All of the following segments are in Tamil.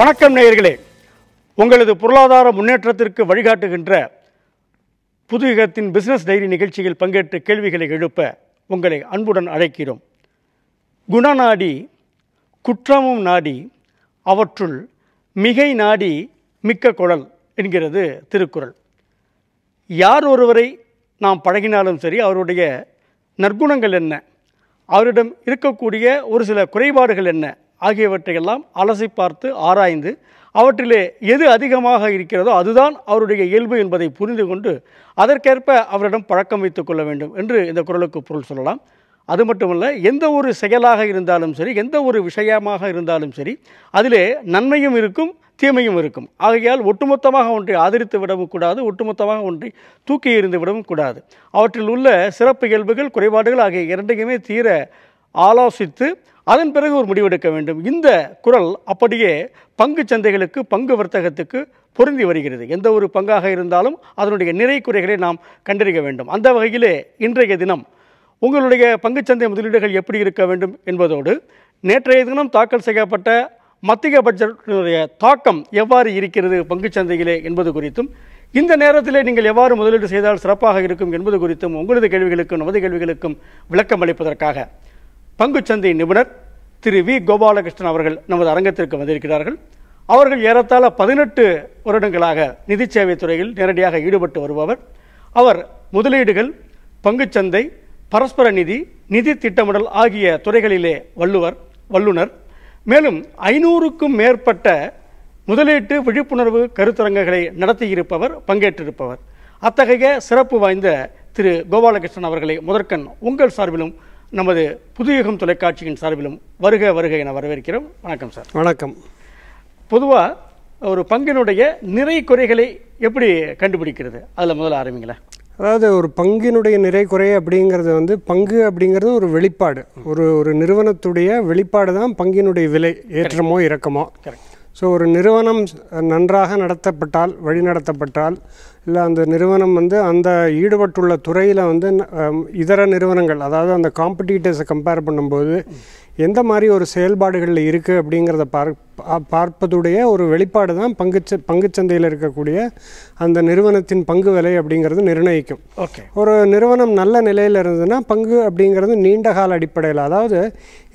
வணக்கம் நேயர்களே உங்களது பொருளாதார முன்னேற்றத்திற்கு வழிகாட்டுகின்ற புதுகத்தின் பிஸ்னஸ் டைரி நிகழ்ச்சியில் பங்கேற்று கேள்விகளை எழுப்ப உங்களை அன்புடன் அழைக்கிறோம் குண நாடி குற்றமும் நாடி அவற்றுள் மிகை நாடி மிக்க குழல் என்கிறது திருக்குறள் யார் ஒருவரை நாம் பழகினாலும் சரி அவருடைய நற்குணங்கள் என்ன அவரிடம் இருக்கக்கூடிய ஒரு சில குறைபாடுகள் என்ன ஆகியவற்றையெல்லாம் அலசி பார்த்து ஆராய்ந்து அவற்றிலே எது அதிகமாக இருக்கிறதோ அதுதான் அவருடைய இயல்பு என்பதை புரிந்து கொண்டு அதற்கேற்ப அவரிடம் பழக்கம் வைத்துக் கொள்ள வேண்டும் என்று இந்த குரலுக்கு பொருள் சொல்லலாம் அது மட்டுமல்ல எந்த ஒரு செயலாக இருந்தாலும் சரி எந்த ஒரு விஷயமாக இருந்தாலும் சரி அதிலே நன்மையும் இருக்கும் தீமையும் இருக்கும் ஆகையால் ஒட்டுமொத்தமாக ஒன்றை ஆதரித்து விடவும் கூடாது ஒட்டுமொத்தமாக ஒன்றை தூக்கி எறிந்து விடவும் கூடாது அவற்றில் உள்ள சிறப்பு இயல்புகள் குறைபாடுகள் ஆகிய இரண்டையுமே தீர ஆலோசித்து அதன் பிறகு ஒரு முடிவெடுக்க வேண்டும் இந்த குரல் அப்படியே பங்கு சந்தைகளுக்கு பங்கு வர்த்தகத்துக்கு பொருந்தி வருகிறது எந்த ஒரு பங்காக இருந்தாலும் அதனுடைய நிறை குறைகளை நாம் கண்டறிய வேண்டும் அந்த வகையிலே இன்றைய தினம் உங்களுடைய பங்குச்சந்தை முதலீடுகள் எப்படி இருக்க வேண்டும் என்பதோடு நேற்றைய தினம் தாக்கல் செய்யப்பட்ட மத்திய பட்ஜெட்டினுடைய தாக்கம் எவ்வாறு இருக்கிறது பங்குச்சந்தையிலே என்பது குறித்தும் இந்த நேரத்தில் நீங்கள் எவ்வாறு முதலீடு செய்தால் சிறப்பாக இருக்கும் என்பது குறித்தும் உங்களது கேள்விகளுக்கும் நமது கேள்விகளுக்கும் விளக்கம் அளிப்பதற்காக பங்குச்சந்தை நிபுணர் திரு வி கோபாலகிருஷ்ணன் அவர்கள் நமது அரங்கத்திற்கு வந்திருக்கிறார்கள் அவர்கள் ஏறத்தாழ பதினெட்டு வருடங்களாக நிதி சேவை துறையில் நேரடியாக ஈடுபட்டு வருபவர் அவர் முதலீடுகள் பங்குச்சந்தை பரஸ்பர நிதி நிதி திட்டமிடல் ஆகிய துறைகளிலே வள்ளுவர் வல்லுனர் மேலும் ஐநூறுக்கும் மேற்பட்ட முதலீட்டு விழிப்புணர்வு கருத்தரங்குகளை நடத்தியிருப்பவர் பங்கேற்றிருப்பவர் அத்தகைய சிறப்பு வாய்ந்த திரு கோபாலகிருஷ்ணன் அவர்களை முதற்கண் உங்கள் சார்பிலும் நமது புதுயுகம் தொலைக்காட்சியின் சார்பிலும் வருக வருக என வரவேற்கிறோம் வணக்கம் சார் வணக்கம் பொதுவாக ஒரு பங்கினுடைய நிறை குறைகளை எப்படி கண்டுபிடிக்கிறது அதில் முதல்ல ஆரம்பிங்களேன் அதாவது ஒரு பங்கினுடைய நிறை குறை அப்படிங்கிறது வந்து பங்கு அப்படிங்கிறது ஒரு வெளிப்பாடு ஒரு ஒரு நிறுவனத்துடைய வெளிப்பாடு தான் பங்கினுடைய விலை ஏற்றமோ இறக்கமோ ஸோ ஒரு நிறுவனம் நன்றாக நடத்தப்பட்டால் வழிநடத்தப்பட்டால் இல்லை அந்த நிறுவனம் வந்து அந்த ஈடுபட்டுள்ள துறையில் வந்து இதர நிறுவனங்கள் அதாவது அந்த காம்படிட்டர்ஸை கம்பேர் பண்ணும்போது எந்த மாதிரி ஒரு செயல்பாடுகளில் இருக்குது அப்படிங்கிறத பார் பார்ப்பதுடைய ஒரு வெளிப்பாடு தான் பங்குச்ச பங்குச்சந்தையில் இருக்கக்கூடிய அந்த நிறுவனத்தின் பங்கு விலை அப்படிங்கிறது நிர்ணயிக்கும் ஓகே ஒரு நிறுவனம் நல்ல நிலையில் இருந்ததுன்னா பங்கு அப்படிங்கிறது நீண்ட கால அடிப்படையில் அதாவது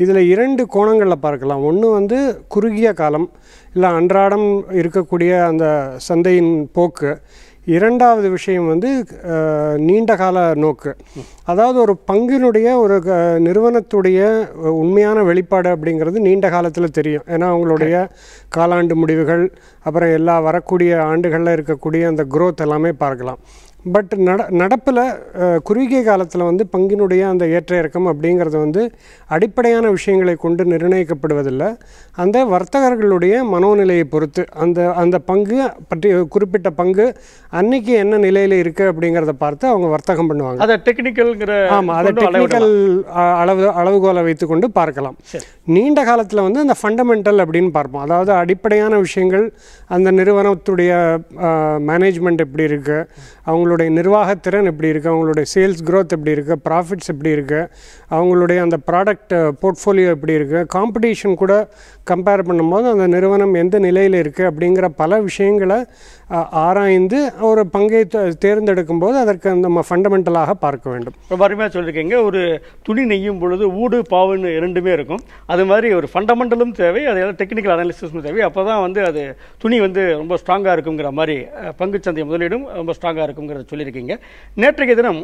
இதில் இரண்டு கோணங்களில் பார்க்கலாம் ஒன்று வந்து குறுகிய காலம் இல்லை அன்றாடம் இருக்கக்கூடிய அந்த சந்தையின் போக்கு இரண்டாவது விஷயம் வந்து நீண்ட கால நோக்கு அதாவது ஒரு பங்கினுடைய ஒரு நிறுவனத்துடைய உண்மையான வெளிப்பாடு அப்படிங்கிறது நீண்ட காலத்தில் தெரியும் ஏன்னா அவங்களுடைய காலாண்டு முடிவுகள் அப்புறம் எல்லா வரக்கூடிய ஆண்டுகளில் இருக்கக்கூடிய அந்த குரோத் எல்லாமே பார்க்கலாம் பட் நட நடப்பில் குறுகிய காலத்தில் வந்து பங்கினுடைய அந்த ஏற்ற இறக்கம் அப்படிங்கிறது வந்து அடிப்படையான விஷயங்களை கொண்டு நிர்ணயிக்கப்படுவதில்லை அந்த வர்த்தகர்களுடைய மனோநிலையை பொறுத்து அந்த அந்த பங்கு பற்றி குறிப்பிட்ட பங்கு அன்னைக்கு என்ன நிலையில் இருக்குது அப்படிங்கிறத பார்த்து அவங்க வர்த்தகம் பண்ணுவாங்க அதை டெக்னிக்கல்ங்கிற ஆமாம் அதை டெக்னிக்கல் அளவு அளவுகோலை வைத்துக்கொண்டு பார்க்கலாம் நீண்ட காலத்தில் வந்து அந்த ஃபண்டமெண்டல் அப்படின்னு பார்ப்போம் அதாவது அடிப்படையான விஷயங்கள் அந்த நிறுவனத்துடைய மேனேஜ்மெண்ட் எப்படி இருக்குது அவங்களோட அவங்களுடைய நிர்வாகத்திறன் எப்படி இருக்குது அவங்களுடைய சேல்ஸ் க்ரோத் எப்படி இருக்குது ப்ராஃபிட்ஸ் எப்படி இருக்குது அவங்களுடைய அந்த ப்ராடக்ட் போர்ட்ஃபோலியோ எப்படி இருக்குது காம்படிஷன் கூட கம்பேர் பண்ணும்போது அந்த நிறுவனம் எந்த நிலையில் இருக்குது அப்படிங்கிற பல விஷயங்களை ஆராய்ந்து ஒரு பங்கை தேர்ந்தெடுக்கும் போது அதற்கு நம்ம ஃபண்டமெண்டலாக பார்க்க வேண்டும் இப்போ வறுமையாக சொல்லியிருக்கீங்க ஒரு துணி நெய்யும் பொழுது ஊடு பாவுன்னு இரண்டுமே இருக்கும் அது மாதிரி ஒரு ஃபண்டமெண்டலும் தேவை அது டெக்னிக்கல் அனாலிசிஸும் தேவை அப்போ தான் வந்து அது துணி வந்து ரொம்ப ஸ்ட்ராங்காக இருக்குங்கிற மாதிரி பங்கு சந்தை முதலீடும் ரொம்ப ஸ்ட்ராங்காக இருக்குங்கிற சொல்லியிருக்கீங்க நேற்றைய தினம்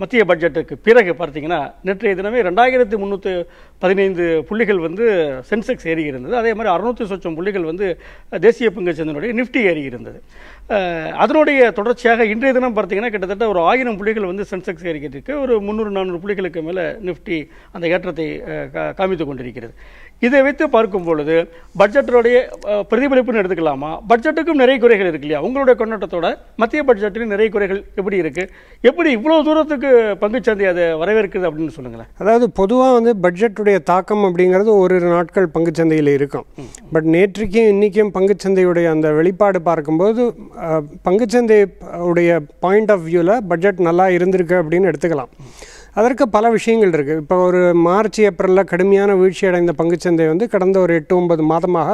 மத்திய பட்ஜெட்டுக்கு பிறகு பார்த்தீங்கன்னா நேற்றைய தினமே ரெண்டாயிரத்தி முந்நூற்றி பதினைந்து புள்ளிகள் வந்து சென்செக்ஸ் ஏறி இருந்தது அதே மாதிரி அறுநூற்றி சொச்சம் புள்ளிகள் வந்து தேசிய பங்கு சந்தனுடைய நிஃப்டி ஏறி இருந்தது அதனுடைய தொடர்ச்சியாக இன்றைய தினம் பார்த்தீங்கன்னா கிட்டத்தட்ட ஒரு ஆயிரம் புள்ளிகள் வந்து சென்செக்ஸ் ஏறிக்கிட்டு இருக்கு ஒரு முந்நூறு நானூறு புள்ளிகளுக்கு மேலே நிஃப்டி அந்த ஏற்றத்தை காமித்து கொண்டிருக்கிறது இதை வைத்து பார்க்கும் பொழுது பட்ஜெட்டோடைய பிரதிபலிப்புன்னு எடுத்துக்கலாமா பட்ஜெட்டுக்கும் நிறைய குறைகள் இருக்கு இல்லையா உங்களுடைய கொண்டாட்டத்தோட மத்திய பட்ஜெட்டிலும் நிறைய குறைகள் எப்படி இருக்குது எப்படி இவ்வளோ தூரத்துக்கு சந்தை அதை வரவேற்குது அப்படின்னு சொல்லுங்களேன் அதாவது பொதுவாக வந்து பட்ஜெட்டுடைய தாக்கம் அப்படிங்கிறது ஒரு நாட்கள் சந்தையில் இருக்கும் பட் நேற்றுக்கும் இன்றைக்கும் சந்தையுடைய அந்த வெளிப்பாடு பார்க்கும்போது சந்தை உடைய பாயிண்ட் ஆஃப் வியூவில் பட்ஜெட் நல்லா இருந்திருக்கு அப்படின்னு எடுத்துக்கலாம் அதற்கு பல விஷயங்கள் இருக்குது இப்போ ஒரு மார்ச் ஏப்ரலில் கடுமையான வீழ்ச்சி அடைந்த பங்குச்சந்தை வந்து கடந்த ஒரு எட்டு ஒன்பது மாதமாக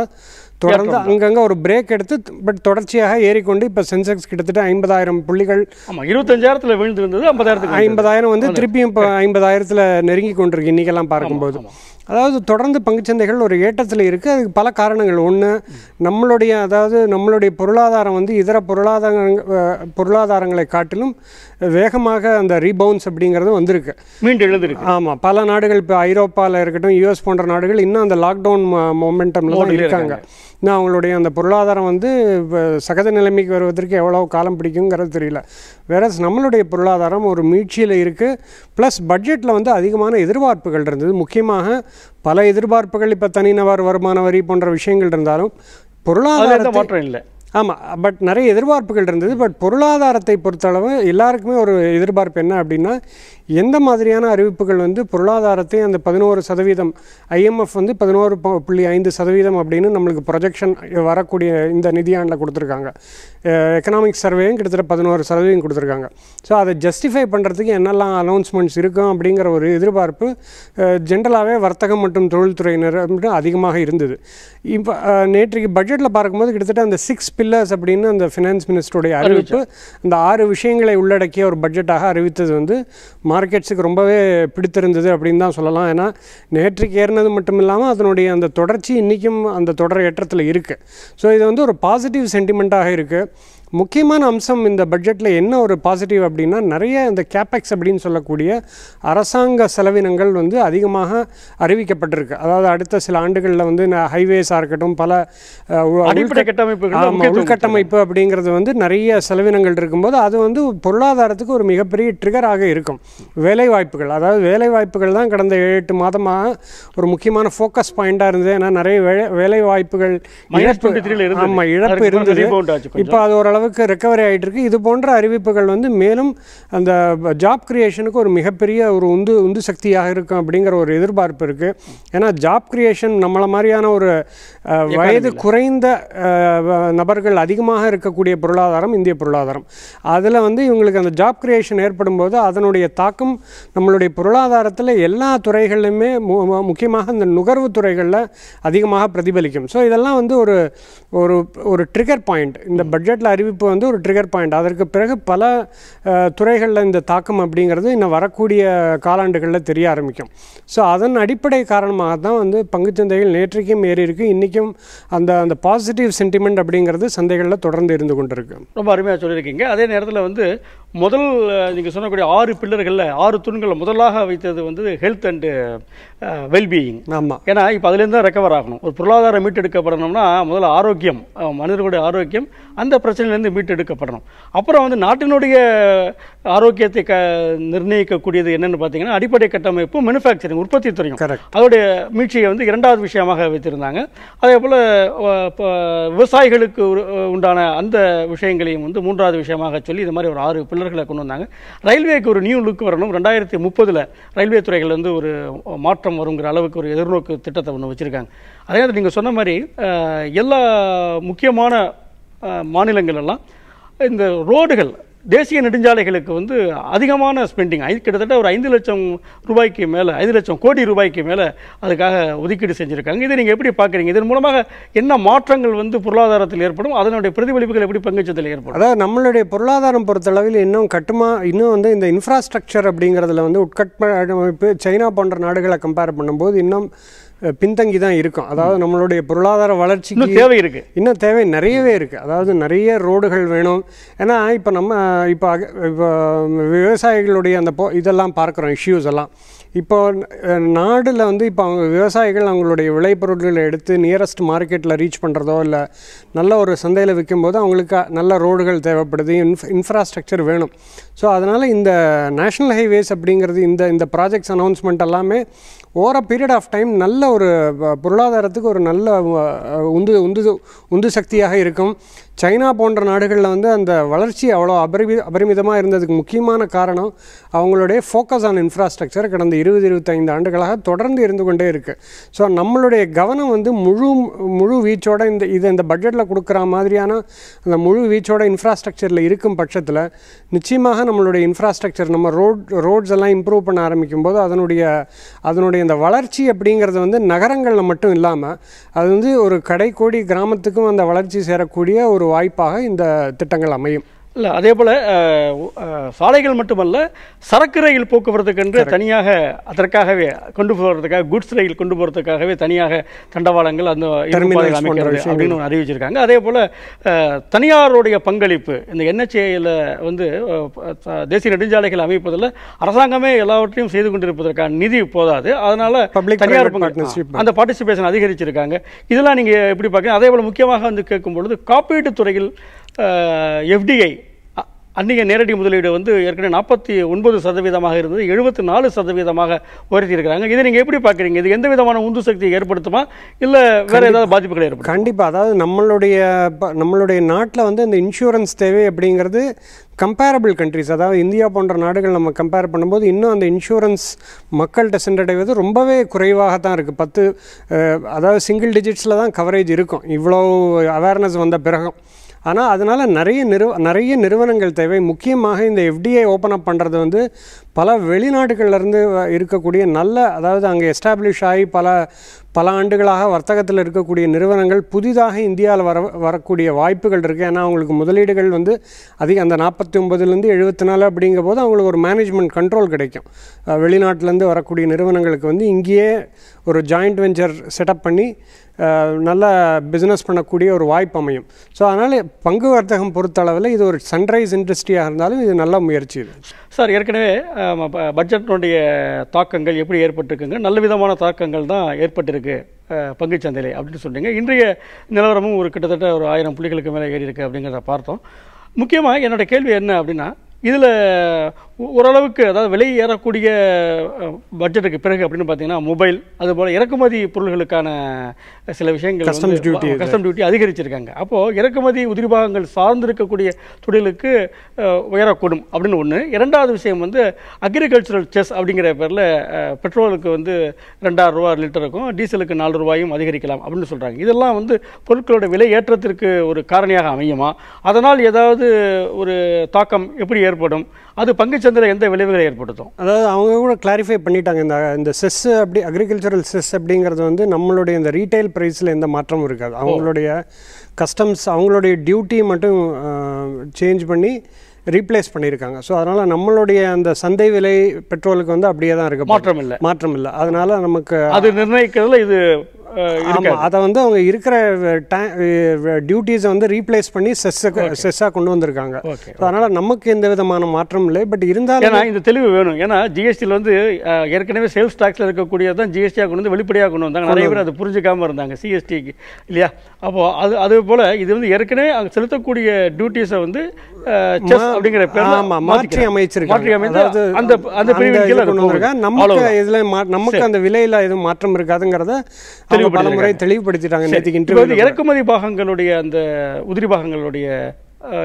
தொடர்ந்து அங்கங்கே ஒரு பிரேக் எடுத்து பட் தொடர்ச்சியாக ஏறிக்கொண்டு இப்போ சென்செக்ஸ் கிட்டத்தட்ட ஐம்பதாயிரம் புள்ளிகள் இருபத்தஞ்சாயிரத்தில் விழுந்து இருந்தது ஐம்பதாயிரத்துக்கு ஐம்பதாயிரம் வந்து திருப்பியும் இப்போ ஐம்பதாயிரத்தில் நெருங்கி கொண்டிருக்கு இன்றைக்கெல்லாம் பார்க்கும்போது அதாவது தொடர்ந்து பங்குச்சந்தைகள் ஒரு ஏற்றத்தில் இருக்குது அதுக்கு பல காரணங்கள் ஒன்று நம்மளுடைய அதாவது நம்மளுடைய பொருளாதாரம் வந்து இதர பொருளாதார பொருளாதாரங்களை காட்டிலும் வேகமாக அந்த ரீபவுன்ஸ் அப்படிங்கிறது வந்திருக்கு மீண்டும் எழுதிருக்கு ஆமாம் பல நாடுகள் இப்போ ஐரோப்பாவில் இருக்கட்டும் யூஎஸ் போன்ற நாடுகள் இன்னும் அந்த லாக்டவுன் மொமெண்டமில் தான் இருக்காங்க நான் அவங்களுடைய அந்த பொருளாதாரம் வந்து சகஜ நிலைமைக்கு வருவதற்கு எவ்வளோ காலம் பிடிக்குங்கிறது தெரியல வேறஸ் நம்மளுடைய பொருளாதாரம் ஒரு மீட்சியில் இருக்குது ப்ளஸ் பட்ஜெட்டில் வந்து அதிகமான எதிர்பார்ப்புகள் இருந்தது முக்கியமாக பல எதிர்பார்ப்புகள் இப்போ தனிநபர் வருமான வரி போன்ற விஷயங்கள் இருந்தாலும் பொருளாதாரத்தை இல்லை ஆமாம் பட் நிறைய எதிர்பார்ப்புகள் இருந்தது பட் பொருளாதாரத்தை பொறுத்தளவு எல்லாருக்குமே ஒரு எதிர்பார்ப்பு என்ன அப்படின்னா எந்த மாதிரியான அறிவிப்புகள் வந்து பொருளாதாரத்தை அந்த பதினோரு சதவீதம் ஐஎம்எஃப் வந்து பதினோரு புள்ளி ஐந்து சதவீதம் அப்படின்னு நம்மளுக்கு ப்ரொஜெக்ஷன் வரக்கூடிய இந்த நிதியாண்டில் கொடுத்துருக்காங்க எக்கனாமிக் சர்வேயும் கிட்டத்தட்ட பதினோரு சதவீதம் கொடுத்துருக்காங்க ஸோ அதை ஜஸ்டிஃபை பண்ணுறதுக்கு என்னெல்லாம் அனௌன்ஸ்மெண்ட்ஸ் இருக்கும் அப்படிங்கிற ஒரு எதிர்பார்ப்பு ஜென்ரலாகவே வர்த்தகம் மற்றும் தொழில்துறையினர் அதிகமாக இருந்தது இப்போ நேற்றைக்கு பட்ஜெட்டில் பார்க்கும்போது கிட்டத்தட்ட அந்த சிக்ஸ் பில்லர்ஸ் அப்படின்னு அந்த ஃபினான்ஸ் மினிஸ்டருடைய அறிவிப்பு அந்த ஆறு விஷயங்களை உள்ளடக்கிய ஒரு பட்ஜெட்டாக அறிவித்தது வந்து மார்க்கெட்ஸுக்கு ரொம்பவே பிடித்திருந்தது அப்படின்னு தான் சொல்லலாம் ஏன்னா நேற்றுக்கு ஏறினது மட்டும் இல்லாமல் அதனுடைய அந்த தொடர்ச்சி இன்றைக்கும் அந்த தொடர் ஏற்றத்தில் இருக்குது ஸோ இது வந்து ஒரு பாசிட்டிவ் சென்டிமெண்ட்டாக இருக்குது முக்கியமான அம்சம் இந்த பட்ஜெட்டில் என்ன ஒரு பாசிட்டிவ் அப்படின்னா நிறைய இந்த கேபெக்ஸ் அப்படின்னு சொல்லக்கூடிய அரசாங்க செலவினங்கள் வந்து அதிகமாக அறிவிக்கப்பட்டிருக்கு அதாவது அடுத்த சில ஆண்டுகளில் வந்து ஹைவேஸாக இருக்கட்டும் பல கட்டமைப்பு உள்கட்டமைப்பு அப்படிங்கிறது வந்து நிறைய செலவினங்கள் இருக்கும்போது அது வந்து பொருளாதாரத்துக்கு ஒரு மிகப்பெரிய ட்ரிகராக இருக்கும் வேலை வாய்ப்புகள் அதாவது வேலை வாய்ப்புகள் தான் கடந்த ஏழு எட்டு மாதமாக ஒரு முக்கியமான ஃபோக்கஸ் பாயிண்டாக இருந்தது ஏன்னா நிறைய வேலை வாய்ப்புகள் இழப்பு இழப்பு இருந்தது இப்போ அது ஓரளவு அளவுக்கு ரெக்கவரி ஆகிட்டு இருக்குது இது போன்ற அறிவிப்புகள் வந்து மேலும் அந்த ஜாப் க்ரியேஷனுக்கு ஒரு மிகப்பெரிய ஒரு உந்து உந்து சக்தியாக இருக்கும் அப்படிங்கிற ஒரு எதிர்பார்ப்பு இருக்குது ஏன்னா ஜாப் க்ரியேஷன் நம்மளை மாதிரியான ஒரு வயது குறைந்த நபர்கள் அதிகமாக இருக்கக்கூடிய பொருளாதாரம் இந்திய பொருளாதாரம் அதில் வந்து இவங்களுக்கு அந்த ஜாப் க்ரியேஷன் ஏற்படும் போது அதனுடைய தாக்கம் நம்மளுடைய பொருளாதாரத்தில் எல்லா துறைகளிலுமே முக்கியமாக இந்த நுகர்வு துறைகளில் அதிகமாக பிரதிபலிக்கும் ஸோ இதெல்லாம் வந்து ஒரு ஒரு ஒரு ட்ரிகர் பாயிண்ட் இந்த பட்ஜெட்டில் அறிவி அறிவிப்பு வந்து ஒரு ட்ரிகர் பாயிண்ட் அதற்கு பிறகு பல துறைகளில் இந்த தாக்கம் அப்படிங்கிறது இன்னும் வரக்கூடிய காலாண்டுகளில் தெரிய ஆரம்பிக்கும் ஸோ அதன் அடிப்படை காரணமாக தான் வந்து பங்குச்சந்தைகள் நேற்றைக்கும் ஏறி இருக்குது இன்றைக்கும் அந்த அந்த பாசிட்டிவ் சென்டிமெண்ட் அப்படிங்கிறது சந்தைகளில் தொடர்ந்து இருந்து கொண்டிருக்கு ரொம்ப அருமையாக சொல்லியிருக்கீங்க அதே நேரத்தில் வந்து முதல் நீங்கள் சொன்னக்கூடிய ஆறு பில்லர்களில் ஆறு தூண்களை முதலாக வைத்தது வந்து ஹெல்த் அண்டு வெல்பீயிங் ஆமாம் ஏன்னா இப்போ அதுலேருந்து தான் ரெக்கவர் ஆகணும் ஒரு பொருளாதாரம் மீட்டெடுக்கப்படணும்னா முதல்ல ஆரோக்கியம் மனிதர்களுடைய ஆரோக்கியம் அந்த பிரச்சனையில் இருந்து மீட்டெடுக்கப்படணும் அப்புறம் வந்து நாட்டினுடைய ஆரோக்கியத்தை க நிர்ணயிக்கக்கூடியது என்னென்னு பார்த்தீங்கன்னா அடிப்படை கட்டமைப்பு மேனுஃபேக்சரிங் உற்பத்தி துறையும் அதோடைய மீட்சியை வந்து இரண்டாவது விஷயமாக வைத்திருந்தாங்க அதே போல் விவசாயிகளுக்கு உண்டான அந்த விஷயங்களையும் வந்து மூன்றாவது விஷயமாக சொல்லி இது மாதிரி ஒரு ஆறு பில்லர்களை கொண்டு வந்தாங்க ரயில்வேக்கு ஒரு நியூ லுக் வரணும் ரெண்டாயிரத்தி முப்பதில் ரயில்வே துறைகள் வந்து ஒரு மாற்றம் வருங்கிற அளவுக்கு ஒரு எதிர்நோக்கு திட்டத்தை ஒன்று வச்சுருக்காங்க அதே மாதிரி நீங்கள் சொன்ன மாதிரி எல்லா முக்கியமான மாநிலங்களெல்லாம் இந்த ரோடுகள் தேசிய நெடுஞ்சாலைகளுக்கு வந்து அதிகமான ஸ்பெண்டிங் ஐ கிட்டத்தட்ட ஒரு ஐந்து லட்சம் ரூபாய்க்கு மேலே ஐந்து லட்சம் கோடி ரூபாய்க்கு மேலே அதுக்காக ஒதுக்கீடு செஞ்சுருக்காங்க இதை நீங்கள் எப்படி பார்க்குறீங்க இதன் மூலமாக என்ன மாற்றங்கள் வந்து பொருளாதாரத்தில் ஏற்படும் அதனுடைய பிரதிபலிப்புகள் எப்படி பங்குச்சதில் ஏற்படும் அதாவது நம்மளுடைய பொருளாதாரம் பொறுத்தளவில் இன்னும் கட்டுமா இன்னும் வந்து இந்த இன்ஃப்ராஸ்ட்ரக்சர் அப்படிங்கிறதுல வந்து உட்கட்ப சைனா போன்ற நாடுகளை கம்பேர் பண்ணும்போது இன்னும் பின்தங்கி தான் இருக்கும் அதாவது நம்மளுடைய பொருளாதார வளர்ச்சி தேவை இருக்கு இன்னும் தேவை நிறையவே இருக்கு அதாவது நிறைய ரோடுகள் வேணும் ஏன்னா இப்போ நம்ம இப்போ இப்போ விவசாயிகளுடைய அந்த போ இதெல்லாம் பார்க்குறோம் இஷ்யூஸ் எல்லாம் இப்போ நாடில் வந்து இப்போ அவங்க விவசாயிகள் அவங்களுடைய விளைபொருட்களை எடுத்து நியரஸ்ட் மார்க்கெட்டில் ரீச் பண்ணுறதோ இல்லை நல்ல ஒரு சந்தையில் விற்கும்போது அவங்களுக்கு நல்ல ரோடுகள் தேவைப்படுது இன்ஃப் இன்ஃப்ராஸ்ட்ரக்சர் வேணும் ஸோ அதனால் இந்த நேஷ்னல் ஹைவேஸ் அப்படிங்கிறது இந்த இந்த ப்ராஜெக்ட்ஸ் அனௌன்ஸ்மெண்ட் எல்லாமே ஓர பீரியட் ஆஃப் டைம் நல்ல ஒரு பொருளாதாரத்துக்கு ஒரு நல்ல உந்து உந்து உந்து சக்தியாக இருக்கும் சைனா போன்ற நாடுகளில் வந்து அந்த வளர்ச்சி அவ்வளோ அபரிமி அபரிமிதமாக இருந்ததுக்கு முக்கியமான காரணம் அவங்களுடைய ஃபோக்கஸ் ஆன் இன்ஃப்ராஸ்ட்ரக்சர் கடந்த இருபது இருபத்தைந்து ஆண்டுகளாக தொடர்ந்து இருந்து கொண்டே இருக்குது ஸோ நம்மளுடைய கவனம் வந்து முழு முழு வீச்சோட இந்த இது இந்த பட்ஜெட்டில் கொடுக்குற மாதிரியான அந்த முழு வீச்சோட இன்ஃப்ராஸ்ட்ரக்சரில் இருக்கும் பட்சத்தில் நிச்சயமாக நம்மளுடைய இன்ஃப்ராஸ்ட்ரக்சர் நம்ம ரோட் ரோட்ஸ் எல்லாம் இம்ப்ரூவ் பண்ண ஆரம்பிக்கும் போது அதனுடைய அதனுடைய இந்த வளர்ச்சி அப்படிங்கிறது வந்து நகரங்களில் மட்டும் இல்லாமல் அது வந்து ஒரு கடைக்கோடி கிராமத்துக்கும் அந்த வளர்ச்சி சேரக்கூடிய ஒரு வாய்ப்பாக இந்த திட்டங்கள் அமையும் இல்லை அதே போல் சாலைகள் மட்டுமல்ல சரக்கு ரயில் போக்குவரத்துக்கென்று தனியாக அதற்காகவே கொண்டு போகிறதுக்காக குட்ஸ் ரயில் கொண்டு போகிறதுக்காகவே தனியாக தண்டவாளங்கள் அந்த அப்படின்னு அறிவிச்சிருக்காங்க அதே போல் தனியாருடைய பங்களிப்பு இந்த என்ஹெச்ஏயில் வந்து தேசிய நெடுஞ்சாலைகள் அமைப்பதில் அரசாங்கமே எல்லாவற்றையும் செய்து கொண்டிருப்பதற்கான நிதி போதாது அதனால் தனியார் அந்த பார்ட்டிசிபேஷன் அதிகரிச்சிருக்காங்க இதெல்லாம் நீங்கள் எப்படி பார்க்குறீங்க அதே போல் முக்கியமாக வந்து கேட்கும் பொழுது காப்பீட்டு துறையில் எஃப்டிஐ அந்நிய நேரடி முதலீடு வந்து ஏற்கனவே நாற்பத்தி ஒன்பது சதவீதமாக இருந்தது எழுபத்தி நாலு சதவீதமாக உயர்த்தியிருக்கிறாங்க இதை நீங்கள் எப்படி பார்க்குறீங்க இது எந்த விதமான உந்து சக்தியை ஏற்படுத்துமா இல்லை வேறு ஏதாவது பாதிப்புகள் ஏற்படும் கண்டிப்பாக அதாவது நம்மளுடைய நம்மளுடைய நாட்டில் வந்து இந்த இன்சூரன்ஸ் தேவை அப்படிங்கிறது கம்பேரபிள் கண்ட்ரிஸ் அதாவது இந்தியா போன்ற நாடுகள் நம்ம கம்பேர் பண்ணும்போது இன்னும் அந்த இன்சூரன்ஸ் மக்கள்கிட்ட சென்றடைவது ரொம்பவே குறைவாக தான் இருக்குது பத்து அதாவது சிங்கிள் டிஜிட்ஸில் தான் கவரேஜ் இருக்கும் இவ்வளோ அவேர்னஸ் வந்த பிறகும் ஆனால் அதனால் நிறைய நிறுவ நிறைய நிறுவனங்கள் தேவை முக்கியமாக இந்த எஃப்டிஐ ஓப்பன் அப் பண்ணுறது வந்து பல வெளிநாடுகள்லேருந்து இருக்கக்கூடிய நல்ல அதாவது அங்கே எஸ்டாப்ளிஷ் ஆகி பல பல ஆண்டுகளாக வர்த்தகத்தில் இருக்கக்கூடிய நிறுவனங்கள் புதிதாக இந்தியாவில் வர வரக்கூடிய வாய்ப்புகள் இருக்குது ஏன்னா அவங்களுக்கு முதலீடுகள் வந்து அதிக அந்த நாற்பத்தி ஒம்பதுலேருந்து எழுபத்தி நாலு அப்படிங்கும் போது அவங்களுக்கு ஒரு மேனேஜ்மெண்ட் கண்ட்ரோல் கிடைக்கும் வெளிநாட்டிலேருந்து வரக்கூடிய நிறுவனங்களுக்கு வந்து இங்கேயே ஒரு ஜாயிண்ட் வெஞ்சர் செட்டப் பண்ணி நல்ல பிஸ்னஸ் பண்ணக்கூடிய ஒரு வாய்ப்பு அமையும் ஸோ அதனால் பங்கு வர்த்தகம் பொறுத்தளவில் இது ஒரு சன்ரைஸ் இண்டஸ்ட்ரியாக இருந்தாலும் இது நல்ல முயற்சி இது சார் ஏற்கனவே பட்ஜெட்டினுடைய தாக்கங்கள் எப்படி ஏற்பட்டிருக்குங்க நல்ல விதமான தாக்கங்கள் தான் ஏற்பட்டிருக்கு இருக்குது பங்குச்சந்தையில் அப்படின்னு சொன்னீங்க இன்றைய நிலவரமும் ஒரு கிட்டத்தட்ட ஒரு ஆயிரம் புள்ளிகளுக்கு மேலே ஏறி இருக்குது அப்படிங்கிறத பார்த்தோம் முக்கியமாக என்னோடய கேள்வி என்ன அப்படின்னா இதில் ஓரளவுக்கு அதாவது விலை ஏறக்கூடிய பட்ஜெட்டுக்கு பிறகு அப்படின்னு பார்த்தீங்கன்னா மொபைல் அதுபோல் இறக்குமதி பொருள்களுக்கான சில விஷயங்கள் கஸ்டம்ஸ் டியூட்டி கஸ்டம் டியூட்டி அதிகரிச்சிருக்காங்க அப்போது இறக்குமதி உதிரிபாகங்கள் சார்ந்திருக்கக்கூடிய தொழிலுக்கு உயரக்கூடும் அப்படின்னு ஒன்று இரண்டாவது விஷயம் வந்து அக்ரிகல்ச்சரல் செஸ் அப்படிங்கிற பேரில் பெட்ரோலுக்கு வந்து ரெண்டாயிரம் ரூபா லிட்டருக்கும் டீசலுக்கு நாலு ரூபாயும் அதிகரிக்கலாம் அப்படின்னு சொல்கிறாங்க இதெல்லாம் வந்து பொருட்களோட விலை ஏற்றத்திற்கு ஒரு காரணியாக அமையுமா அதனால் ஏதாவது ஒரு தாக்கம் எப்படி ஏற்படும் அது பங்கு அக்ரிகல்ச்சர் எந்த விளைவுகளை ஏற்படுத்தும் அதாவது அவங்க கூட கிளாரிஃபை பண்ணிட்டாங்க இந்த இந்த செஸ் அப்படி அக்ரிகல்ச்சரல் செஸ் அப்படிங்கிறது வந்து நம்மளுடைய இந்த ரீட்டைல் ப்ரைஸில் எந்த மாற்றமும் இருக்காது அவங்களுடைய கஸ்டம்ஸ் அவங்களுடைய டியூட்டியை மட்டும் சேஞ்ச் பண்ணி ரீப்ளேஸ் பண்ணியிருக்காங்க ஸோ அதனால் நம்மளுடைய அந்த சந்தை விலை பெட்ரோலுக்கு வந்து அப்படியே தான் இருக்குது மாற்றம் இல்லை மாற்றம் இல்லை அதனால் நமக்கு அது நிர்ணயிக்கிறதுல இது அதை வந்து அவங்க இருக்கிற டியூட்டிஸை வந்து ரீப்ளேஸ் பண்ணி செஸ்ஸாக கொண்டு வந்திருக்காங்க அதனால் நமக்கு எந்த விதமான மாற்றமும் இல்லை பட் இருந்தாலும் இந்த தெளிவு வேணும் ஏன்னா ஜிஎஸ்டியில் வந்து ஏற்கனவே சேல்ஸ் டாக்ஸில் இருக்கக்கூடியதான் ஜிஎஸ்டியாக கொண்டு வந்து வெளிப்படையாக கொண்டு வந்தாங்க நிறைய பேர் அதை புரிஞ்சுக்காமல் இருந்தாங்க சிஎஸ்டிக்கு இல்லையா அப்போது அது அது போல் இது வந்து ஏற்கனவே அங்கே செலுத்தக்கூடிய டியூட்டிஸை வந்து செஸ் அப்படிங்கிற மாற்றி அமைச்சிருக்காங்க அதாவது அந்த அந்த பிரிவின் நமக்கு இதில் அந்த விலையில எதுவும் மாற்றம் இருக்காதுங்கிறத தெளிவுபடுத்தி தெளிவுபடுத்திட்டாங்க இறக்குமதி பாகங்களுடைய அந்த உதிரி பாகங்களுடைய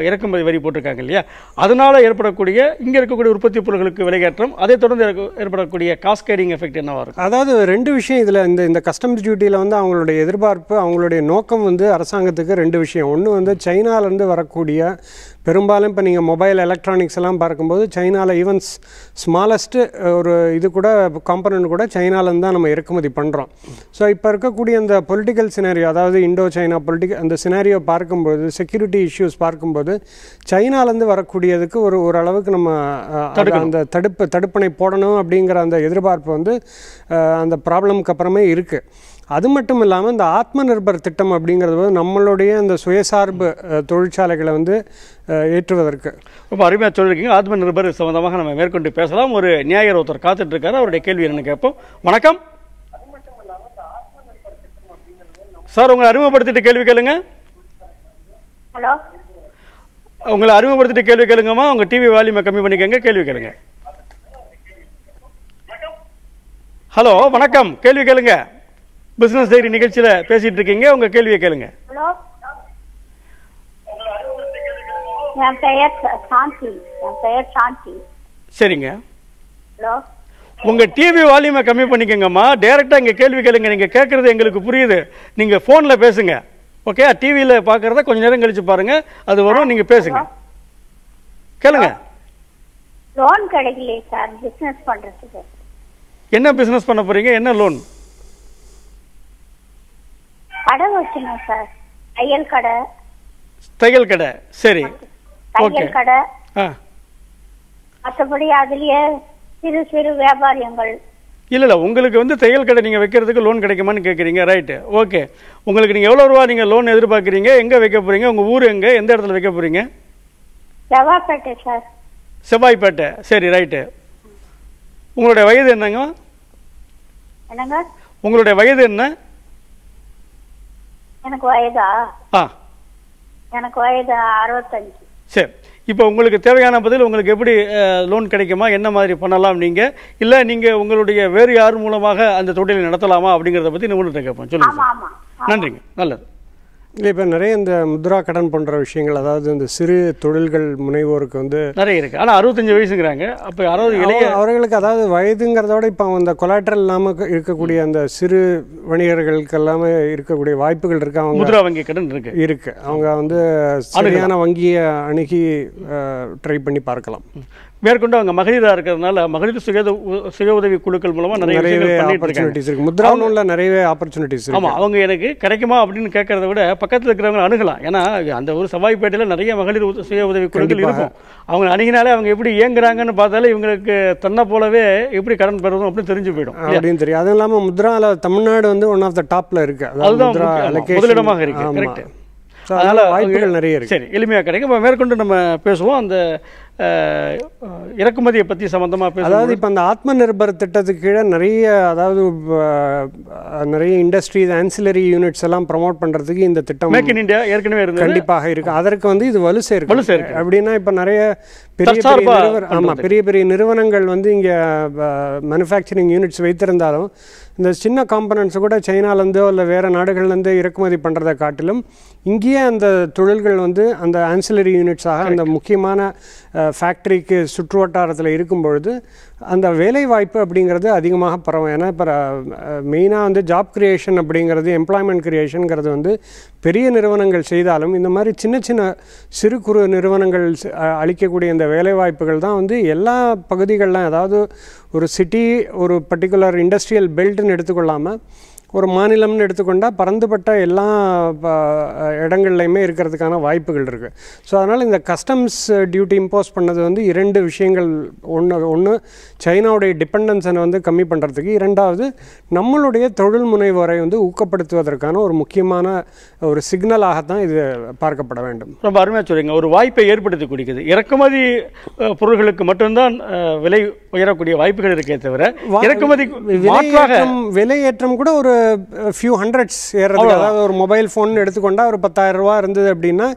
இறக்குமதி வரி போட்டிருக்காங்க இல்லையா அதனால் ஏற்படக்கூடிய இங்கே இருக்கக்கூடிய உற்பத்தி பொருட்களுக்கு விலையேற்றம் அதை தொடர்ந்து ஏற்படக்கூடிய காஸ்கேடிங் எஃபெக்ட் என்னவாக இருக்கும் அதாவது ரெண்டு விஷயம் இதில் இந்த இந்த கஸ்டம்ஸ் டியூட்டியில் வந்து அவங்களுடைய எதிர்பார்ப்பு அவங்களுடைய நோக்கம் வந்து அரசாங்கத்துக்கு ரெண்டு விஷயம் ஒன்று வந்து சைனாலேருந்து வரக்கூடிய பெரும்பாலும் இப்போ நீங்கள் மொபைல் எலக்ட்ரானிக்ஸ் எல்லாம் பார்க்கும்போது சைனாவில் ஈவன் ஸ்மாலஸ்ட்டு ஒரு இது கூட காம்பனண்ட் கூட சைனாலேருந்து தான் நம்ம இறக்குமதி பண்ணுறோம் ஸோ இப்போ இருக்கக்கூடிய அந்த பொலிட்டிக்கல் சினாரியோ அதாவது இண்டோ சைனா பொலிட்டிக்கல் அந்த சினாரியோ பார்க்கும்போது செக்யூரிட்டி இஷ்யூஸ் பார்க்கும்போது சைனாலேருந்து வரக்கூடியதுக்கு ஒரு ஓரளவுக்கு நம்ம அந்த தடுப்பு தடுப்பணை போடணும் அப்படிங்கிற அந்த எதிர்பார்ப்பு வந்து அந்த ப்ராப்ளம்க்கு அப்புறமே இருக்குது அது மட்டும் இல்லாமல் இந்த ஆத்ம நிர்பர் திட்டம் அப்படிங்கிறது வந்து நம்மளுடைய இந்த சுயசார்பு தொழிற்சாலைகளை வந்து ஏற்றுவதற்கு ரொம்ப அருமையாக சொல்லியிருக்கீங்க ஆத்ம நிர்பர் சம்மந்தமாக நம்ம மேற்கொண்டு பேசலாம் ஒரு நியாயர் ஒருத்தர் இருக்காரு அவருடைய கேள்வி என்ன கேட்போம் வணக்கம் சார் உங்களை அறிமுகப்படுத்திட்டு கேள்வி கேளுங்க ஹலோ உங்களை அறிமுகப்படுத்திட்டு கேள்வி கேளுங்கம்மா உங்கள் டிவி வால்யூமை கம்மி பண்ணிக்கங்க கேள்வி கேளுங்க ஹலோ வணக்கம் கேள்வி கேளுங்க பிசினஸ் டைரி நிகழ்ச்சியில பேசிட்டு இருக்கீங்க உங்க கேள்வியை கேளுங்க என் பெயர் சாந்தி என் பெயர் சாந்தி சரிங்க ஹலோ உங்க டிவி வால்யூமை கம்மி பண்ணிக்கங்கம்மா டைரக்டா இங்க கேள்வி கேளுங்க நீங்க கேட்கறது எங்களுக்கு புரியுது நீங்க போன்ல பேசுங்க ஓகே டிவியில பாக்குறத கொஞ்ச நேரம் கழிச்சு பாருங்க அது வரும் நீங்க பேசுங்க கேளுங்க லோன் கிடைக்கல சார் பிசினஸ் பண்றதுக்கு என்ன பிசினஸ் பண்ண போறீங்க என்ன லோன் கடை வச்சிருந்தோம் சார் தையல் கடை தையல் கடை சரி தையல் கடை மற்றபடி அதுலயே சிறு சிறு வியாபாரியங்கள் இல்லை இல்லை உங்களுக்கு வந்து தையல் கடை நீங்கள் வைக்கிறதுக்கு லோன் கிடைக்குமான்னு கேட்குறீங்க ரைட்டு ஓகே உங்களுக்கு நீங்கள் எவ்வளோ ரூபா நீங்கள் லோன் எதிர்பார்க்குறீங்க எங்கே வைக்க போகிறீங்க உங்கள் ஊர் எங்கே எந்த இடத்துல வைக்க போகிறீங்க செவ்வாய்ப்பேட்டை சார் செவ்வாய்ப்பேட்டை சரி ரைட்டு உங்களுடைய வயது என்னங்க என்னங்க உங்களுடைய வயது என்ன எனக்கு வயதா ஆ எனக்கு வயது அறுபத்தஞ்சு சரி இப்போ உங்களுக்கு தேவையான பதில் உங்களுக்கு எப்படி லோன் கிடைக்குமா என்ன மாதிரி பண்ணலாம் நீங்கள் இல்லை நீங்கள் உங்களுடைய வேறு யார் மூலமாக அந்த தொழிலை நடத்தலாமா அப்படிங்கிறத பற்றி நிபுணர்கிட்ட கேட்போம் சொல்லுங்கள் நன்றிங்க நல்லது இல்லை இப்போ நிறைய இந்த முத்ரா கடன் பண்ணுற விஷயங்கள் அதாவது இந்த சிறு தொழில்கள் முனைவோருக்கு வந்து நிறைய இருக்குது ஆனால் அறுபத்தஞ்சு வயசுங்கிறாங்க அப்போ அறுபது இளைய அவர்களுக்கு அதாவது வயதுங்கிறத விட இப்போ அந்த கொலாட்ரல் இல்லாமல் இருக்கக்கூடிய அந்த சிறு வணிகர்களுக்கு எல்லாமே இருக்கக்கூடிய வாய்ப்புகள் இருக்கு அவங்க முத்ரா வங்கி கடன் இருக்கு இருக்குது அவங்க வந்து சரியான வங்கியை அணுகி ட்ரை பண்ணி பார்க்கலாம் மேற்கொண்டு அவங்க மகளிராக இருக்கிறதுனால மகளிர் சுய சுய உதவி குழுக்கள் மூலமாக நிறைய ஆப்பர்ச்சுனிட்டிஸ் இருக்குது முத்ரா லோனில் நிறைய ஆப்பர்ச்சுனிட்டிஸ் ஆமாம் அவங்க எனக்கு கிடைக்குமா அப்படின்னு கேட்கறத விட பக்கத்தில் இருக்கிறவங்க அணுகலாம் ஏன்னா அந்த ஒரு சவாய்ப்பேட்டையில் நிறைய மகளிர் சுய உதவி குழுக்கள் இருக்கும் அவங்க அணுகினாலே அவங்க எப்படி இயங்குறாங்கன்னு பார்த்தாலே இவங்களுக்கு தன்னை போலவே எப்படி கடன் பெறுதும் அப்படின்னு தெரிஞ்சு போயிடும் அப்படின்னு தெரியும் அதுவும் இல்லாமல் முத்ரால தமிழ்நாடு வந்து ஒன் ஆஃப் த டாப்பில் இருக்கு அதுதான் முதலிடமாக இருக்கு கரெக்ட் அதனால் வாய்ப்புகள் நிறைய இருக்கு சரி எளிமையாக கிடைக்கும் மேற்கொண்டு நம்ம பேசுவோம் அந்த இறக்குமதியை பற்றி சம்மந்தமாக பேச அதாவது இப்போ அந்த ஆத்ம நிர்பர் திட்டத்துக்கு கீழே நிறைய அதாவது நிறைய இண்டஸ்ட்ரீஸ் ஆன்சிலரி யூனிட்ஸ் எல்லாம் ப்ரமோட் பண்ணுறதுக்கு இந்த திட்டம் மேக் இன் இண்டியா ஏற்கனவே இருக்கு கண்டிப்பாக இருக்குது அதற்கு வந்து இது வலு சேர்க்கு வலு சேர்க்கு அப்படின்னா இப்போ நிறைய பெரிய ஆமாம் பெரிய பெரிய நிறுவனங்கள் வந்து இங்கே மேனுஃபேக்சரிங் யூனிட்ஸ் வைத்திருந்தாலும் இந்த சின்ன காம்பனன்ட்ஸை கூட சைனாலேருந்தோ இல்லை வேறு நாடுகள்லேருந்தோ இறக்குமதி பண்ணுறதை காட்டிலும் இங்கேயே அந்த தொழில்கள் வந்து அந்த ஆன்சிலரி யூனிட்ஸாக அந்த முக்கியமான ஃபேக்ட்ரிக்கு சுற்று வட்டாரத்தில் இருக்கும் பொழுது அந்த வேலை வாய்ப்பு அப்படிங்கிறது அதிகமாக பரவும் ஏன்னா இப்போ மெயினாக வந்து ஜாப் க்ரியேஷன் அப்படிங்கிறது எம்ப்ளாய்மெண்ட் க்ரியேஷனுங்கிறது வந்து பெரிய நிறுவனங்கள் செய்தாலும் இந்த மாதிரி சின்ன சின்ன சிறு குறு நிறுவனங்கள் அளிக்கக்கூடிய இந்த வேலை வாய்ப்புகள் தான் வந்து எல்லா பகுதிகளெலாம் அதாவது ஒரு சிட்டி ஒரு பர்டிகுலர் இண்டஸ்ட்ரியல் பெல்ட்னு எடுத்துக்கொள்ளாமல் ஒரு மாநிலம்னு எடுத்துக்கொண்டால் பறந்துபட்ட எல்லா இடங்கள்லையுமே இருக்கிறதுக்கான வாய்ப்புகள் இருக்குது ஸோ அதனால் இந்த கஸ்டம்ஸ் டியூட்டி இம்போஸ் பண்ணது வந்து இரண்டு விஷயங்கள் ஒன்று ஒன்று சைனாவுடைய டிபெண்டன்ஸனை வந்து கம்மி பண்ணுறதுக்கு இரண்டாவது நம்மளுடைய தொழில் முனைவோரை வந்து ஊக்கப்படுத்துவதற்கான ஒரு முக்கியமான ஒரு சிக்னலாகத்தான் இது பார்க்கப்பட வேண்டும் ரொம்ப அருமையாக சொல்லுங்க ஒரு வாய்ப்பை ஏற்படுத்தி கொடுக்குது இறக்குமதி பொருள்களுக்கு மட்டும்தான் விலை உயரக்கூடிய வாய்ப்புகள் இருக்கே தவிர இறக்குமதி விலையேற்றம் விலையேற்றம் கூட ஒரு ஃபியூ ஹண்ட்ரட்ஸ் ஏறதுக்கு அதாவது ஒரு மொபைல் ஃபோன் எடுத்துக்கொண்டா ஒரு பத்தாயிரம் ரூபா இருந்தது அப்படின்னா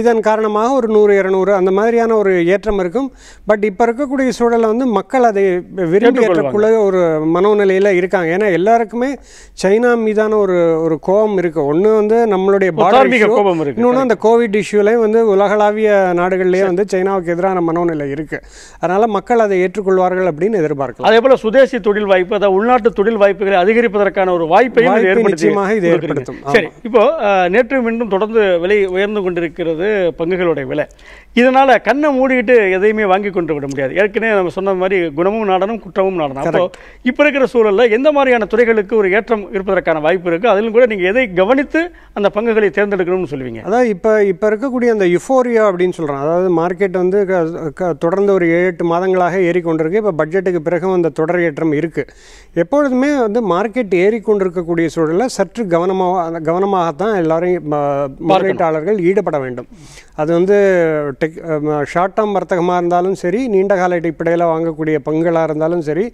இதன் காரணமாக ஒரு நூறு இரநூறு அந்த மாதிரியான ஒரு ஏற்றம் இருக்கும் பட் இப்போ இருக்கக்கூடிய சூழலில் வந்து மக்கள் அதை விரும்பி ஏற்றக்குள்ள ஒரு மனோநிலையில் இருக்காங்க ஏன்னா எல்லாருக்குமே சைனா மீதான ஒரு ஒரு கோபம் இருக்குது ஒன்று வந்து நம்மளுடைய பார்டர் இன்னொன்று அந்த கோவிட் இஷ்யூலையும் வந்து உலகளாவிய நாடுகள்லேயே வந்து சைனாவுக்கு எதிரான மனோநிலை இருக்குது அதனால் மக்கள் அதை ஏற்றுக்கொள்வார்கள் அப்படின்னு எதிர்பார்க்கலாம் அதே போல் சுதேசி தொழில் வாய்ப்பு அதாவது உள்நாட்டு தொழில் வாய்ப்புகளை அதிகரிப்பதற்கான ஒரு வாய்ப்பையும் நிச்சயமாக இது ஏற்படுத்தும் சரி இப்போ நேற்று மீண்டும் தொடர்ந்து விலை உயர்ந்து கொண்டிருக்கிறது அப்படிங்கிறது பங்குகளுடைய விலை இதனால் கண்ணை மூடிக்கிட்டு எதையுமே வாங்கி கொண்டு விட முடியாது ஏற்கனவே நம்ம சொன்ன மாதிரி குணமும் நாடனும் குற்றமும் நாடனும் அப்போ இப்போ இருக்கிற சூழலில் எந்த மாதிரியான துறைகளுக்கு ஒரு ஏற்றம் இருப்பதற்கான வாய்ப்பு இருக்குது அதிலும் கூட நீங்கள் எதை கவனித்து அந்த பங்குகளை தேர்ந்தெடுக்கணும்னு சொல்லுவீங்க அதாவது இப்போ இப்போ இருக்கக்கூடிய அந்த யுஃபோரியா அப்படின்னு சொல்கிறோம் அதாவது மார்க்கெட் வந்து தொடர்ந்து ஒரு ஏழு எட்டு மாதங்களாக ஏறிக்கொண்டிருக்கு இப்போ பட்ஜெட்டுக்கு பிறகும் அந்த தொடர் ஏற்றம் இருக்குது எப்பொழுதுமே வந்து மார்க்கெட் ஏறிக்கொண்டிருக்கக்கூடிய சூழலில் சற்று கவனமாக கவனமாக தான் எல்லாரையும் முதலீட்டாளர்கள் ஈடுபட வேண்டும் அது வந்து டெக் ஷார்ட் டேர்ம் வர்த்தகமாக இருந்தாலும் சரி நீண்ட கால அடிப்படையில் வாங்கக்கூடிய பங்குகளாக இருந்தாலும் சரி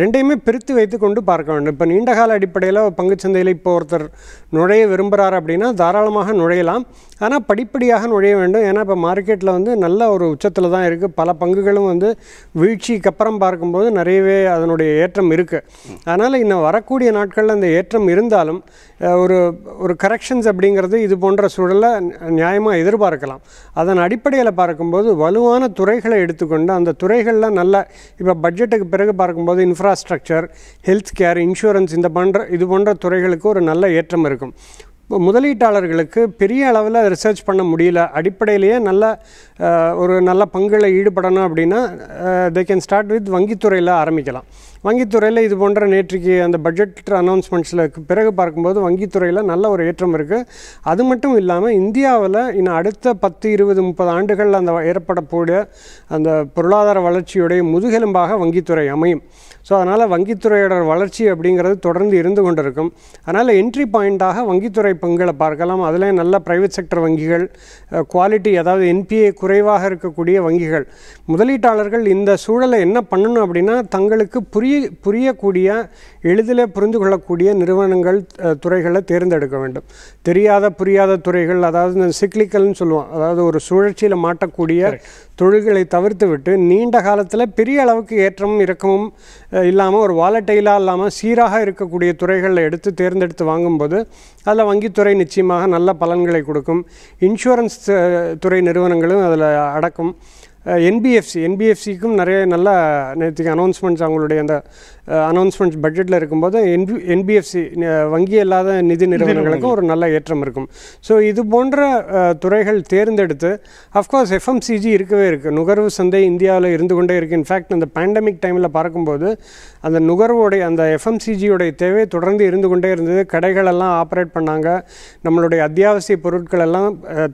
ரெண்டையுமே பிரித்து வைத்து கொண்டு பார்க்க வேண்டும் இப்போ நீண்ட கால அடிப்படையில் பங்குச்சந்தையில் இப்போ ஒருத்தர் நுழைய விரும்புகிறார் அப்படின்னா தாராளமாக நுழையலாம் ஆனால் படிப்படியாக நுழைய வேண்டும் ஏன்னா இப்போ மார்க்கெட்டில் வந்து நல்ல ஒரு உச்சத்தில் தான் இருக்குது பல பங்குகளும் வந்து வீழ்ச்சிக்கு அப்புறம் பார்க்கும்போது நிறையவே அதனுடைய ஏற்றம் இருக்குது அதனால் இன்னும் வரக்கூடிய நாட்களில் அந்த ஏற்றம் இருந்தாலும் ஒரு ஒரு கரெக்ஷன்ஸ் அப்படிங்கிறது இது போன்ற சூழலை நியாயமாக எதிர்பார்க்கலாம் அதன் அடிப்படையில் பார்க்கும்போது வலுவான துறைகளை எடுத்துக்கொண்டு அந்த துறைகளில் நல்ல இப்போ பட்ஜெட்டுக்கு பிறகு பார்க்கும்போது இன்ஃப்ராஸ்ட்ரக்சர் ஹெல்த் கேர் இன்சூரன்ஸ் இந்த போன்ற இது போன்ற துறைகளுக்கு ஒரு நல்ல ஏற்றம் இருக்கும் இப்போ முதலீட்டாளர்களுக்கு பெரிய அளவில் ரிசர்ச் பண்ண முடியல அடிப்படையிலேயே நல்ல ஒரு நல்ல பங்கில் ஈடுபடணும் அப்படின்னா தே கேன் ஸ்டார்ட் வித் வங்கித்துறையில் ஆரம்பிக்கலாம் வங்கித்துறையில் இது போன்ற நேற்றுக்கு அந்த பட்ஜெட் அனௌன்ஸ்மெண்ட்ஸில் பிறகு பார்க்கும்போது வங்கித்துறையில் நல்ல ஒரு ஏற்றம் இருக்குது அது மட்டும் இல்லாமல் இந்தியாவில் இன்னும் அடுத்த பத்து இருபது முப்பது ஆண்டுகளில் அந்த ஏற்படக்கூடிய அந்த பொருளாதார வளர்ச்சியுடைய முதுகெலும்பாக வங்கித்துறை அமையும் ஸோ அதனால் வங்கித்துறையோட வளர்ச்சி அப்படிங்கிறது தொடர்ந்து இருந்து கொண்டிருக்கும் அதனால் என்ட்ரி பாயிண்ட்டாக வங்கித்துறை பங்குகளை பார்க்கலாம் அதில் நல்ல ப்ரைவேட் செக்டர் வங்கிகள் குவாலிட்டி அதாவது என்பிஏ குறைவாக இருக்கக்கூடிய வங்கிகள் முதலீட்டாளர்கள் இந்த சூழலை என்ன பண்ணணும் அப்படின்னா தங்களுக்கு புரிய புரியக்கூடிய எளிதில் புரிந்து கொள்ளக்கூடிய நிறுவனங்கள் துறைகளை தேர்ந்தெடுக்க வேண்டும் தெரியாத புரியாத துறைகள் அதாவது இந்த சிக்லிக்கல்னு சொல்லுவோம் அதாவது ஒரு சுழற்சியில் மாட்டக்கூடிய தொழில்களை தவிர்த்துவிட்டு நீண்ட காலத்தில் பெரிய அளவுக்கு ஏற்றமும் இறக்கமும் இல்லாமல் ஒரு வாலட்டைலாக இல்லாமல் சீராக இருக்கக்கூடிய துறைகளில் எடுத்து தேர்ந்தெடுத்து வாங்கும்போது அதில் வங்கித்துறை நிச்சயமாக நல்ல பலன்களை கொடுக்கும் இன்சூரன்ஸ் துறை நிறுவனங்களும் அதில் அடக்கும் என்பிஎஃப்சி என்பிஎஃப்சிக்கும் நிறைய நல்ல நேற்றுக்கு அனௌன்ஸ்மெண்ட்ஸ் அவங்களுடைய அந்த அனௌன்ஸ்மெண்ட்ஸ் பட்ஜெட்டில் இருக்கும்போது என்பி என்பிஎஃப்சி வங்கி இல்லாத நிதி நிறுவனங்களுக்கும் ஒரு நல்ல ஏற்றம் இருக்கும் ஸோ இது போன்ற துறைகள் தேர்ந்தெடுத்து அஃப்கோர்ஸ் எஃப்எம்சிஜி இருக்கவே இருக்குது நுகர்வு சந்தை இந்தியாவில் இருந்து கொண்டே இருக்குது இன்ஃபேக்ட் அந்த பேண்டமிக் டைமில் பார்க்கும்போது அந்த நுகர்வோடைய அந்த எஃப்எம்சிஜியோடைய தேவை தொடர்ந்து இருந்து கொண்டே இருந்தது கடைகளெல்லாம் ஆப்ரேட் பண்ணாங்க நம்மளுடைய அத்தியாவசிய பொருட்கள் எல்லாம்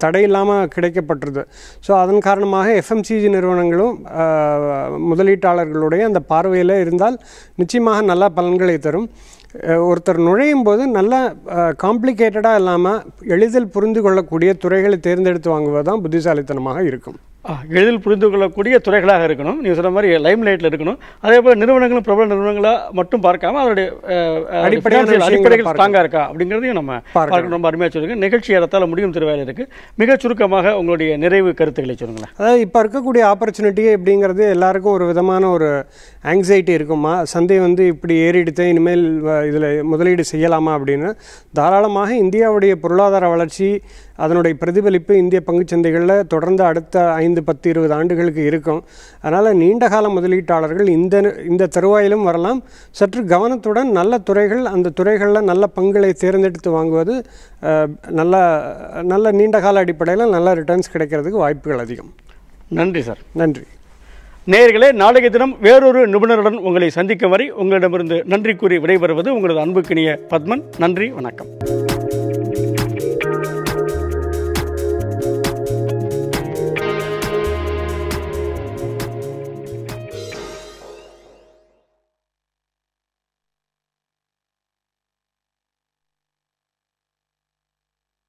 தடையில்லாமல் கிடைக்கப்பட்டிருது ஸோ அதன் காரணமாக எஃப்எம்சி எல்பிஜி நிறுவனங்களும் முதலீட்டாளர்களுடைய அந்த பார்வையில் இருந்தால் நிச்சயமாக நல்ல பலன்களை தரும் ஒருத்தர் நுழையும் போது நல்ல காம்ப்ளிகேட்டடாக இல்லாமல் எளிதில் புரிந்து கொள்ளக்கூடிய துறைகளை தேர்ந்தெடுத்து வாங்குவது தான் புத்திசாலித்தனமாக இருக்கும் எளிதில் புரிந்து கொள்ளக்கூடிய துறைகளாக இருக்கணும் நீங்கள் சொன்ன மாதிரி லைம் லைட்டில் இருக்கணும் அதே போல் நிறுவனங்களும் பிரபல நிறுவனங்களாக மட்டும் பார்க்காம அதனுடைய அடிப்படையில் அடிப்படைகள் ஸ்ட்ராங்காக இருக்கா அப்படிங்கிறதையும் நம்ம பார்க்கணும் ரொம்ப அருமையாக சொல்லுங்கள் நிகழ்ச்சி இடத்தால் முடியும் திருவாயில் இருக்குது மிக சுருக்கமாக உங்களுடைய நிறைவு கருத்துக்களை சொல்லுங்களேன் அதாவது இப்போ இருக்கக்கூடிய ஆப்பர்ச்சுனிட்டி அப்படிங்கிறது எல்லாருக்கும் ஒரு விதமான ஒரு ஆங்ஸைட்டி இருக்குமா சந்தை வந்து இப்படி ஏறிடுத்து இனிமேல் இதில் முதலீடு செய்யலாமா அப்படின்னு தாராளமாக இந்தியாவுடைய பொருளாதார வளர்ச்சி அதனுடைய பிரதிபலிப்பு இந்திய சந்தைகளில் தொடர்ந்து அடுத்த ஐந்து பத்து இருபது ஆண்டுகளுக்கு இருக்கும் அதனால் நீண்டகால முதலீட்டாளர்கள் இந்த இந்த தருவாயிலும் வரலாம் சற்று கவனத்துடன் நல்ல துறைகள் அந்த துறைகளில் நல்ல பங்குகளை தேர்ந்தெடுத்து வாங்குவது நல்ல நல்ல நீண்டகால அடிப்படையில் நல்ல ரிட்டர்ன்ஸ் கிடைக்கிறதுக்கு வாய்ப்புகள் அதிகம் நன்றி சார் நன்றி நேயர்களே நாளைய தினம் வேறொரு நிபுணருடன் உங்களை சந்திக்கும் வரை உங்களிடமிருந்து நன்றி கூறி விடைபெறுவது உங்களது அன்புக்கினிய பத்மன் நன்றி வணக்கம்